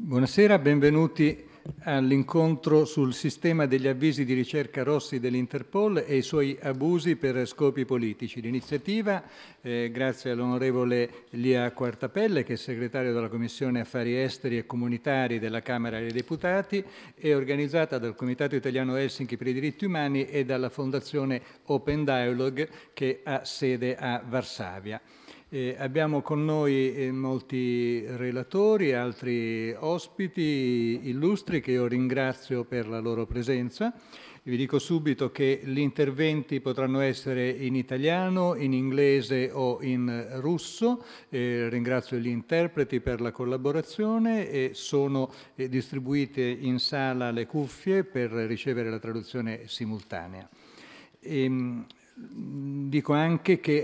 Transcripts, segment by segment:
Buonasera, benvenuti all'incontro sul sistema degli avvisi di ricerca rossi dell'Interpol e i suoi abusi per scopi politici. L'iniziativa, eh, grazie all'onorevole Lia Quartapelle, che è segretario della Commissione Affari Esteri e Comunitari della Camera dei Deputati, è organizzata dal Comitato Italiano Helsinki per i Diritti Umani e dalla Fondazione Open Dialogue, che ha sede a Varsavia. Eh, abbiamo con noi eh, molti relatori altri ospiti illustri che io ringrazio per la loro presenza. Vi dico subito che gli interventi potranno essere in italiano, in inglese o in russo. Eh, ringrazio gli interpreti per la collaborazione e sono eh, distribuite in sala le cuffie per ricevere la traduzione simultanea. E, ehm, Dico anche che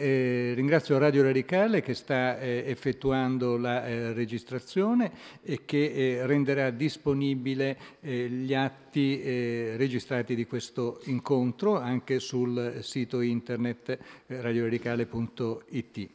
eh, ringrazio Radio Radicale che sta eh, effettuando la eh, registrazione e che eh, renderà disponibile eh, gli atti eh, registrati di questo incontro anche sul sito internet radioradicale.it.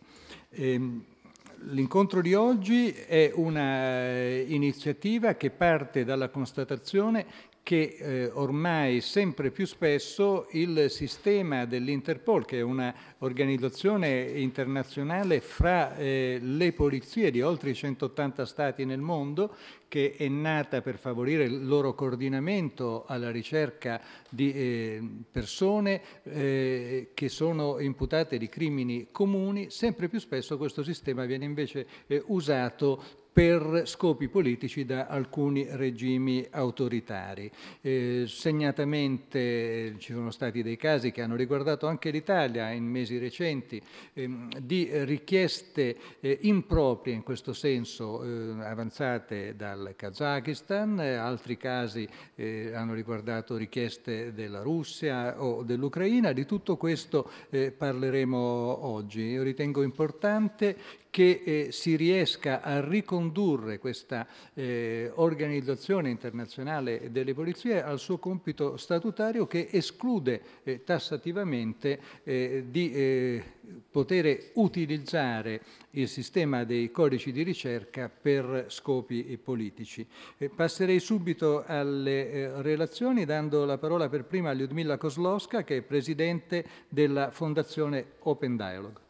L'incontro di oggi è un'iniziativa eh, che parte dalla constatazione che eh, ormai sempre più spesso il sistema dell'Interpol, che è un'organizzazione internazionale fra eh, le polizie di oltre 180 stati nel mondo, che è nata per favorire il loro coordinamento alla ricerca di eh, persone eh, che sono imputate di crimini comuni, sempre più spesso questo sistema viene invece eh, usato per scopi politici da alcuni regimi autoritari. Eh, segnatamente eh, ci sono stati dei casi che hanno riguardato anche l'Italia in mesi recenti ehm, di richieste eh, improprie in questo senso eh, avanzate dal Kazakistan, altri casi eh, hanno riguardato richieste della Russia o dell'Ucraina, di tutto questo eh, parleremo oggi. Io ritengo importante che si riesca a riconoscere ricondurre questa eh, organizzazione internazionale delle polizie al suo compito statutario che esclude eh, tassativamente eh, di eh, poter utilizzare il sistema dei codici di ricerca per scopi eh, politici. Eh, passerei subito alle relazioni dando la parola per prima a Lyudmila Kozlowska che è Presidente della Fondazione Open Dialogue.